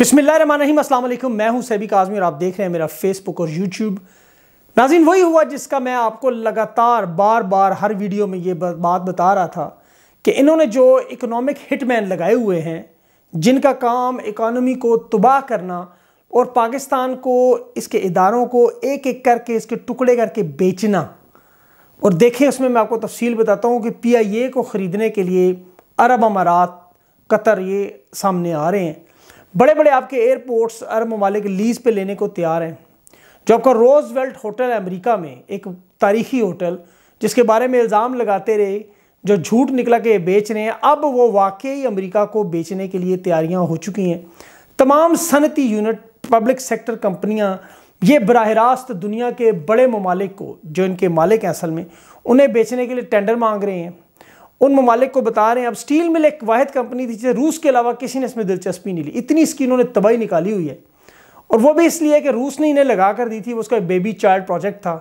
अस्सलाम असलम मैं हूं सैबिक काजमी और आप देख रहे हैं मेरा फेसबुक और यूट्यूब नाजिन वही हुआ जिसका मैं आपको लगातार बार बार हर वीडियो में ये बात बता रहा था कि इन्होंने जो इकोनॉमिक हिटमैन लगाए हुए हैं जिनका काम इकानमी को तबाह करना और पाकिस्तान को इसके इदारों को एक एक करके इसके टुकड़े करके बेचना और देखें उसमें मैं आपको तफसील बताता हूँ कि पी आई ए को ख़रीदने के लिए अरब अमारात कतर ये सामने आ रहे हैं बड़े बड़े आपके एयरपोर्ट्स अरब ममालिक लीज पे लेने को तैयार हैं जो आपका रोज वेल्ट होटल है अमरीका में एक तारीखी होटल जिसके बारे में इल्ज़ाम लगाते रहे जो झूठ निकला के बेच रहे हैं अब वो वाकई अमरीका को बेचने के लिए तैयारियाँ हो चुकी हैं तमाम सनती यूनिट पब्लिक सेक्टर कंपनियाँ ये बरह रास्त दुनिया के बड़े ममालिक को जो इनके मालिक हैं असल में उन्हें बेचने के लिए टेंडर मांग रहे हैं उन ममालिक को बता रहे हैं अब स्टील मिल एक वाद कंपनी थी जिसे रूस के अलावा किसी ने इसमें दिलचस्पी नहीं ली इतनी इसकी इन्होंने तबाही निकाली हुई है और वो भी इसलिए कि रूस ने इन्हें लगा कर दी थी उसका बेबी चाइल्ड प्रोजेक्ट था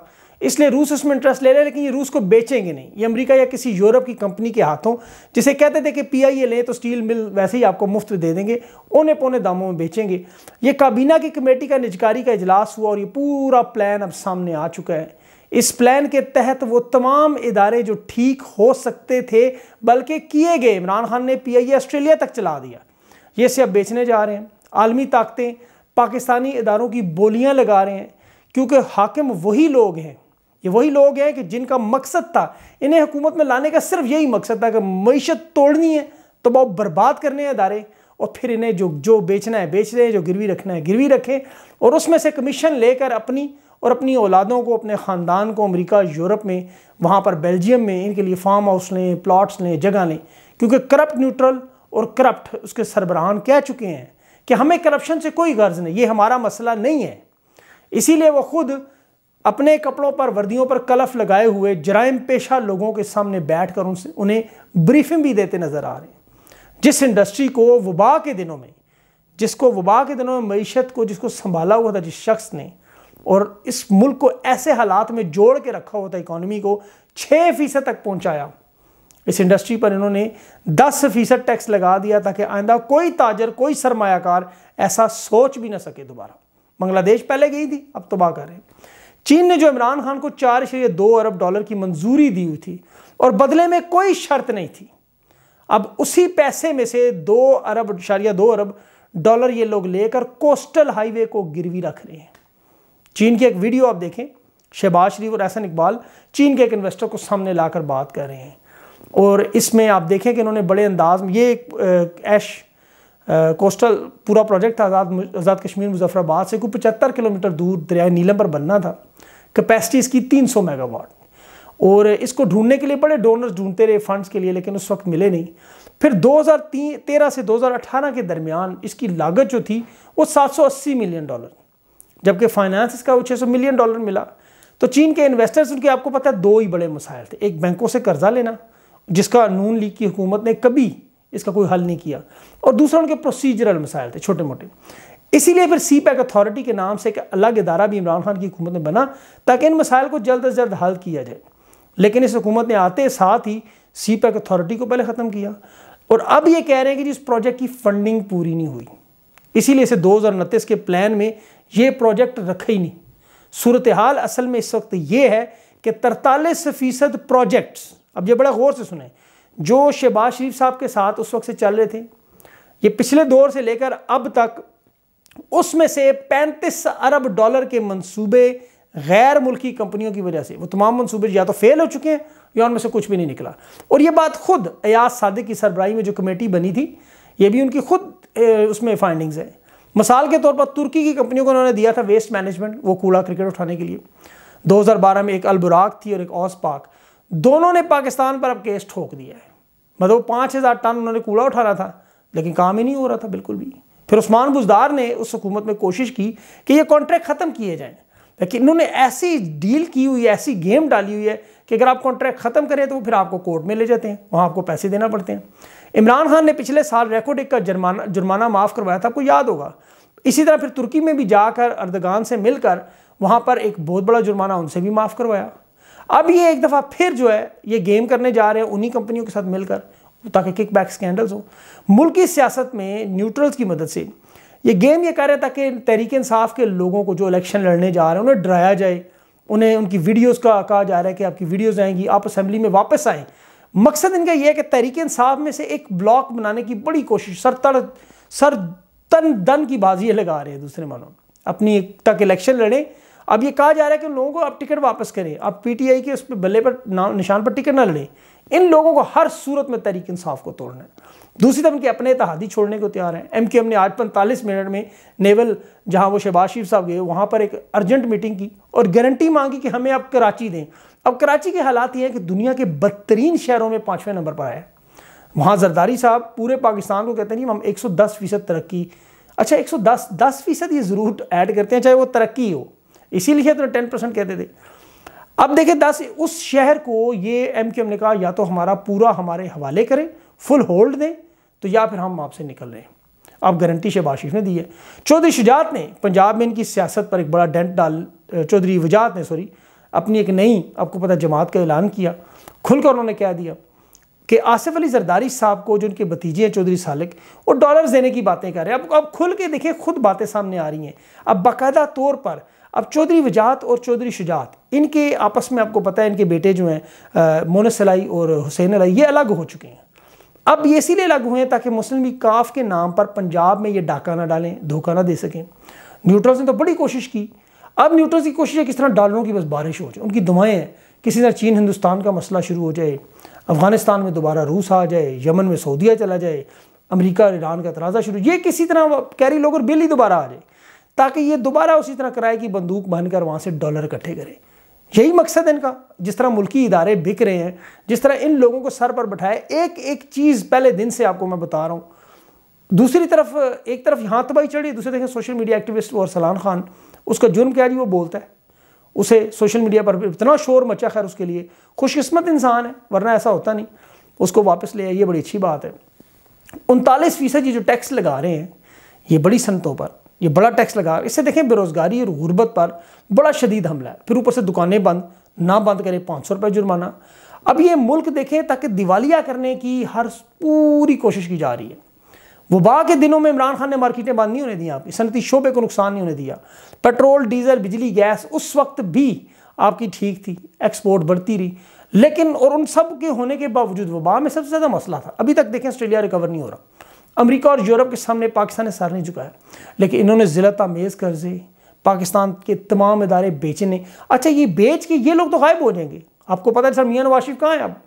इसलिए रूस उसमें इंटरेस्ट ले रहे हैं लेकिन ये रूस को बेचेंगे नहीं ये अमेरिका या किसी यूरोप की कंपनी के हाथों जिसे कहते थे कि पी आई ए लें तो स्टील मिल वैसे ही आपको मुफ्त दे देंगे औने पौने दामों में बेचेंगे ये काबीना की कमेटी का निजकारी का इजलास हुआ और ये पूरा प्लान अब सामने आ चुका है इस प्लान के तहत वो तमाम इदारे जो ठीक हो सकते थे बल्कि किए गए इमरान खान ने पीआईए ऑस्ट्रेलिया तक चला दिया ये से अब बेचने जा रहे हैं आलमी ताकतें पाकिस्तानी इदारों की बोलियां लगा रहे हैं क्योंकि हाकिम वही लोग हैं ये वही लोग हैं कि जिनका मकसद था इन्हें हुकूमत में लाने का सिर्फ यही मकसद था कि मीशत तोड़नी है तो बहुत बर्बाद करने हैं इदारे और फिर इन्हें जो जो बेचना है बेच रहे हैं जो गिरवी रखना है गिरवी रखें और उसमें से कमीशन लेकर अपनी और अपनी औलादों को अपने ख़ानदान को अमेरिका यूरोप में वहाँ पर बेल्जियम में इनके लिए फार्म हाउस लें प्लाट्स लें जगह लें क्योंकि करप्ट न्यूट्रल और करप्ट उसके सरबराहान कह चुके हैं कि हमें करप्शन से कोई गर्ज नहीं ये हमारा मसला नहीं है इसीलिए वो खुद अपने कपड़ों पर वर्दियों पर कलफ लगाए हुए जराइम पेशा लोगों के सामने बैठ कर उनसे उन्हें ब्रीफिंग भी देते नज़र आ रहे हैं जिस इंडस्ट्री को वबा के दिनों में जिसको वबा के दिनों में मीशत को जिसको संभाला हुआ था जिस शख्स ने और इस मुल्क को ऐसे हालात में जोड़ के रखा होता इकोनॉमी को छः फीसद तक पहुंचाया इस इंडस्ट्री पर इन्होंने 10 फीसद टैक्स लगा दिया ताकि आइंदा कोई ताजर कोई सरमायाकार ऐसा सोच भी ना सके दोबारा बांग्लादेश पहले गई थी अब तबाह कर रहे चीन ने जो इमरान खान को चार शरीय दो अरब डॉलर की मंजूरी दी हुई थी और बदले में कोई शर्त नहीं थी अब उसी पैसे में से दो अरब शारिया दो अरब डॉलर ये लोग लेकर कोस्टल हाईवे को गिरवी रख रहे हैं चीन की एक वीडियो आप देखें शहबाज शरीफ और एहसन इकबाल चीन के एक इन्वेस्टर को सामने लाकर बात कर रहे हैं और इसमें आप देखें कि इन्होंने बड़े अंदाज में ये एक ऐश कोस्टल पूरा प्रोजेक्ट था आज़ाद आज़ाद कश्मीर मुजफ्फराबाद से कोई पचहत्तर किलोमीटर दूर दरिया नीलम पर बनना था कैपेसिटी इसकी 300 मेगावाट और इसको ढूंढने के लिए बड़े डोनर्स ढूंढते रहे फंड्स के लिए लेकिन उस वक्त मिले नहीं फिर 2013 से 2018 के दरमियान इसकी लागत जो थी वो 780 मिलियन डॉलर जबकि फाइनेंस का छः सौ मिलियन डॉलर मिला तो चीन के इन्वेस्टर्स उनके आपको पता है दो ही बड़े मसाइल थे एक बैंकों से कर्जा लेना जिसका नून लीग की हुकूमत ने कभी इसका कोई हल नहीं किया और दूसरा उनके प्रोसीजरल मसाइल थे छोटे मोटे इसीलिए फिर सी पैक अथॉरिटी के नाम से एक अलग इदारा भी इमरान खान की हुकूमत ने बना ताकि इन मसाइल को जल्द अज जल्द हल किया जाए लेकिन इस हुकूमत ने आते साथ ही सी पैक अथॉरिटी को पहले ख़त्म किया और अब ये कह रहे हैं कि जिस प्रोजेक्ट की फंडिंग पूरी नहीं हुई इसीलिए इसे दो के प्लान में ये प्रोजेक्ट रखे ही नहीं सूरत हाल असल में इस वक्त ये है कि तरतालीस फ़ीसद प्रोजेक्ट्स अब ये बड़ा गौर से सुने जो शहबाज शरीफ साहब के साथ उस वक्त से चल रहे थे ये पिछले दौर से लेकर अब तक उसमें से 35 अरब डॉलर के मंसूबे गैर मुल्की कंपनियों की वजह से वो तमाम मंसूबे या तो फेल हो चुके हैं या उनमें से कुछ भी नहीं निकला और ये बात खुद अयाज सादिक की सरबराही में जो कमेटी बनी थी ये भी उनकी खुद उसमें फाइंडिंग्स हैं मिसाल के तौर पर तुर्की की कंपनियों को उन्होंने दिया था वेस्ट मैनेजमेंट वो कूड़ा क्रिकेट उठाने के लिए 2012 में एक अलबुराक थी और एक औस पाक दोनों ने पाकिस्तान पर अब केस ठोक दिया है मतलब पाँच हज़ार टन उन्होंने कूड़ा उठाना था लेकिन काम ही नहीं हो रहा था बिल्कुल भी फिर उस्मान बुजदार ने उस हुकूमत में कोशिश की कि ये कॉन्ट्रैक्ट ख़त्म किए जाएँ लेकिन इन्होंने ऐसी डील की हुई ऐसी गेम डाली हुई है कि अगर आप कॉन्ट्रैक्ट ख़त्म करें तो वो फिर आपको कोर्ट में ले जाते हैं वहाँ आपको पैसे देना पड़ते हैं इमरान खान ने पिछले साल एक का जुर्माना जुर्माना माफ़ करवाया था आपको याद होगा इसी तरह फिर तुर्की में भी जाकर अर्दगान से मिलकर वहाँ पर एक बहुत बड़ा जुर्माना उनसे भी माफ़ करवाया अब ये एक दफ़ा फिर जो है ये गेम करने जा रहे हैं उन्हीं कंपनियों के साथ मिलकर ताकि किक बैक स्कैंडल्स हो मुल्क की सियासत में न्यूट्रल्स की मदद से ये गेम ये कह रहे हैं ताकि तहरीक इंसाफ के लोगों को जो इलेक्शन लड़ने जा रहे हैं उन्हें डराया जाए उन्हें उनकी वीडियोस का कहा जा रहा है कि आपकी वीडियोस आएंगी आप असेंबली में वापस आएँ मकसद इनका यह है कि तहरीक इंसाफ में से एक ब्लॉक बनाने की बड़ी कोशिश सर तड़ सर तन दन की बाजी लगा रहे हैं दूसरे मानों अपनी तक इलेक्शन लड़ें अब ये कहा जा रहा है कि लोगों को अब टिकट वापस करें अब पीटीआई के उस पर बल्ले पर निशान पर टिकट ना लड़ें इन लोगों को हर सूरत में तरीक इंसाफ को तोड़ना है दूसरी तरफ उनके अपने इतिहादी छोड़ने को तैयार हैं एम ने आज पैंतालीस मिनट में नेवल जहां वो शहबाज शरीफ साहब गए वहां पर एक अर्जेंट मीटिंग की और गारंटी मांगी कि हमें अब कराची दें अब कराची के हालात ये हैं कि दुनिया के बदतरीन शहरों में पाँचवें नंबर पर आया वहाँ जरदारी साहब पूरे पाकिस्तान को कहते हैं हम दस फीसद तरक्की अच्छा दस दस फीसद ये ज़रूर ऐड करते हैं चाहे वो तरक्की हो इसीलिए तो टेन परसेंट कहते थे अब देखिए दस उस शहर को ये एम क्यू एम ने कहा या तो हमारा पूरा हमारे हवाले करें फुल होल्ड दें तो या फिर हम आपसे निकल रहे हैं अब गारंटी शहबाज शरीफ ने दी है चौधरी शुजात ने पंजाब में इनकी सियासत पर एक बड़ा डेंट डाल चौधरी वजात ने सॉरी अपनी एक नई आपको पता जमात का ऐलान किया खुलकर उन्होंने कह दिया कि आसिफ अली जरदारी साहब को जो उनके भतीजे हैं चौधरी सालिक वो डॉलर्स देने की बातें कर रहे हैं अब अब खुल के देखिए खुद बातें सामने आ रही हैं अब बाकायदा तौर पर अब चौधरी वजात और चौधरी शुजात इनके आपस में आपको पता है इनके बेटे जो हैं मोनस अलाई और हुसैन अलाई ये अलग हो चुके हैं अब ये इसीलिए अलग हुए हैं ताकि मुस्लिम लीग काफ के नाम पर पंजाब में ये डाका ना डालें धोखा ना दे सकें न्यूट्रल्स ने तो बड़ी कोशिश की अब न्यूट्रल्स की कोशिश है किस तरह डालरों की बस बारिश हो जाए उनकी दुआएँ हैं किसी तरह चीन हिंदुस्तान का मसला शुरू हो जाए अफगानिस्तान में दोबारा रूस आ जाए यमन में सऊदिया चला जाए अमेरिका और ईरान का तनाज़ा शुरू ये किसी तरह कैरी लोग और बिल ही दोबारा आ जाए ताकि ये दोबारा उसी तरह कराए कि बंदूक बनकर वहाँ से डॉलर इकट्ठे करें यही मकसद है इनका जिस तरह मुल्की इदारे बिक रहे हैं जिस तरह इन लोगों को सर पर बैठाए एक एक चीज़ पहले दिन से आपको मैं बता रहा हूँ दूसरी तरफ एक तरफ यहाँ तबाही चढ़ी दूसरी तरफ सोशल मीडिया एक्टिविस्ट और सलान खान उसका जुर्म क्या जी वो बोलता है उसे सोशल मीडिया पर इतना शोर मचा खैर उसके लिए खुशकस्मत इंसान है वरना ऐसा होता नहीं उसको वापस ले आए ये बड़ी अच्छी बात है उनतालीस फीसद ये जो टैक्स लगा रहे हैं ये बड़ी संतों पर ये बड़ा टैक्स लगा इससे देखें बेरोज़गारी और गुर्बत पर बड़ा शदीद हमला है फिर ऊपर से दुकानें बंद ना बंद करें पाँच सौ रुपये जुर्माना अब ये मुल्क देखें ताकि दिवालिया करने की हर पूरी कोशिश की जा रही है वबा के दिनों में इमरान खान ने मार्केटें बंद नहीं होने दी आपकी सनती शोबे को नुकसान नहीं होने दिया पेट्रोल डीजल बिजली गैस उस वक्त भी आपकी ठीक थी एक्सपोर्ट बढ़ती रही लेकिन और उन सब के होने के बावजूद वबा में सबसे ज़्यादा मसला था अभी तक देखें ऑस्ट्रेलिया रिकवर नहीं हो रहा अमेरिका और यूरोप के सामने पाकिस्तान ने सर नहीं झुकाया लेकिन इन्होंने ज़िला तमेज़ कर्जे पाकिस्तान के तमाम इदारे बेचने अच्छा ये बेच के ये लोग तो गायब हो जाएंगे आपको पता है सर मियाँ नवाशिफ कहाँ हैं अब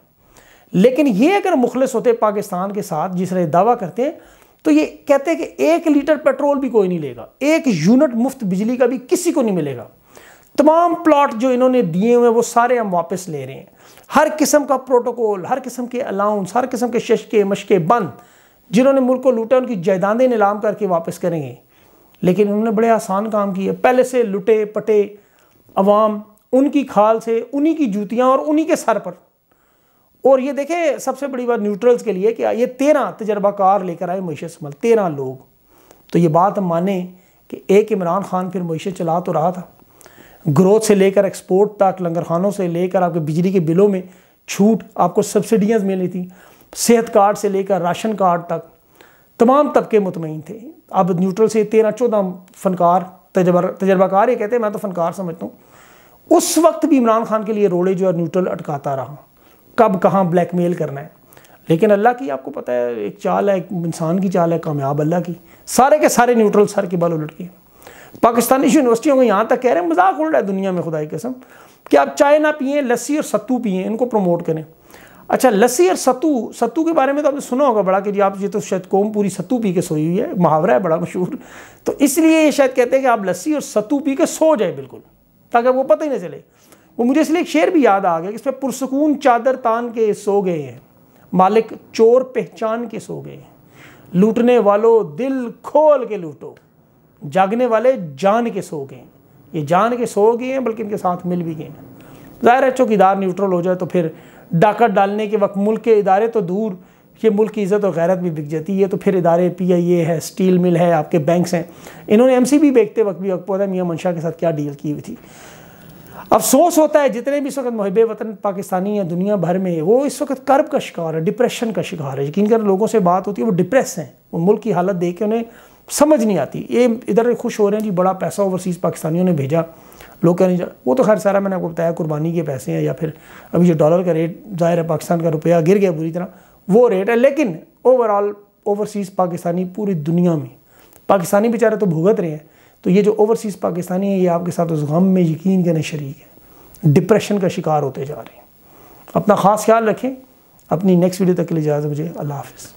लेकिन ये अगर मुखलस होते पाकिस्तान के साथ जिस तरह दावा करते हैं तो ये कहते हैं कि एक लीटर पेट्रोल भी कोई नहीं लेगा एक यूनिट मुफ्त बिजली का भी किसी को नहीं मिलेगा तमाम प्लॉट जो इन्होंने दिए हुए हैं वो सारे हम वापस ले रहे हैं हर किस्म का प्रोटोकॉल हर किस्म के अलाउंस हर किस्म के शशके मशके बंद जिन्होंने मुल्क को लूटा उनकी जायदादें नीलाम करके वापस करेंगे लेकिन उन्होंने बड़े आसान काम किए पहले से लुटे पटे अवाम उनकी खाल से उन्हीं की जूतियाँ और उन्हीं के सर पर और ये देखें सबसे बड़ी बात न्यूट्रल्स के लिए कि ये तेरह तजर्बाकार लेकर आए मीशत समल तेरह लोग तो ये बात हम माने कि एक इमरान खान फिर मीशत चला तो रहा था ग्रोथ से लेकर एक्सपोर्ट तक लंगरखानों से लेकर आपके बिजली के बिलों में छूट आपको सब्सिडियाँ मिली थी सेहत कार्ड से लेकर राशन कार्ड तक तमाम तबके मुतमिन थे अब न्यूट्रल से तेरह चौदह फनकार तजर्बा तजर्बाकार ये कहते हैं मैं तो फनकार समझता हूँ उस वक्त भी इमरान खान के लिए रोड़े जो है न्यूट्रल अटकाता रहा कब कहाँ ब्लैकमेल करना है लेकिन अल्लाह की आपको पता है एक चाल है एक इंसान की चाल है कामयाब अल्लाह की सारे के सारे न्यूट्रल सर के बल उलट गए पाकिस्तानी यूनिवर्सिटियों को यहाँ तक कह रहे हैं मजाक उड़ रहा है दुनिया में खुदाई कसम कि आप चाय ना पिए लस्सी और सत्तू पिए इनको प्रमोट करें अच्छा लस्सी और सत्तू सत्तू के बारे में तो आपने सुना होगा बड़ा कि जी आप ये तो शायद कोम पूरी सत्तू पी के सोई हुई है मुहावरा है बड़ा मशहूर तो इसलिए ये शायद कहते हैं कि आप लस्सी और सत्तू पी के सो जाए बिल्कुल ताकि वो पता ही ना चले वो मुझे इसलिए एक शेर भी याद आ गया कि इस पर पुरसकून चादर तान के सो गए हैं मालिक चोर पहचान के सो गए हैं लूटने वालों दिल खोल के लूटो जागने वाले जान के सो गए ये जान के सो गए हैं बल्कि इनके साथ मिल भी गए हैं ज़ाहिर है चौकीदार न्यूट्रल हो जाए तो फिर डाका डालने के वक्त मुल्क के इदारे तो दूर ये मुल्क की इज़्ज़त और गैरत भी बिक जाती है तो फिर इदारे पी आई ए है स्टील मिल है आपके बैंक्स हैं इन्होंने एम सी बी बेचते वक्त भी अकबर है मियाँ मनशा के साथ क्या डील की हुई थी अफसोस होता है जितने भी इस वक्त महब वतन पाकिस्तानी या दुनिया भर में वो इस वक्त कर्ब का शिकार है डिप्रेशन का शिकार है यकीन कर लोगों से बात होती है वो डिप्रेस हैं वो मुल्क की हालत देख के उन्हें समझ नहीं आती ये इधर खुश हो रहे हैं जी बड़ा पैसा ओवरसीज़ पाकिस्तानियों ने भेजा लोग क्या नहीं वो तो खैर सारा मैंने आपको बताया कुर्बानी के पैसे हैं या फिर अभी जो डॉलर का रेट जाहिर है पाकिस्तान का रुपया गिर गया बुरी तरह वो रेट है लेकिन ओवरऑल ओवरसीज़ पाकिस्तानी पूरी दुनिया में पाकिस्तानी बेचारे तो भुगत रहे हैं तो ये जो ओवरसीज़ पाकिस्तानी है ये आपके साथ उस गम में यकीन के न शरीक है डिप्रेशन का शिकार होते जा रहे हैं अपना ख़ास ख्याल रखें अपनी नेक्स्ट वीडियो तक के लिए इजाज़त मुझे अल्लाह हाफिज़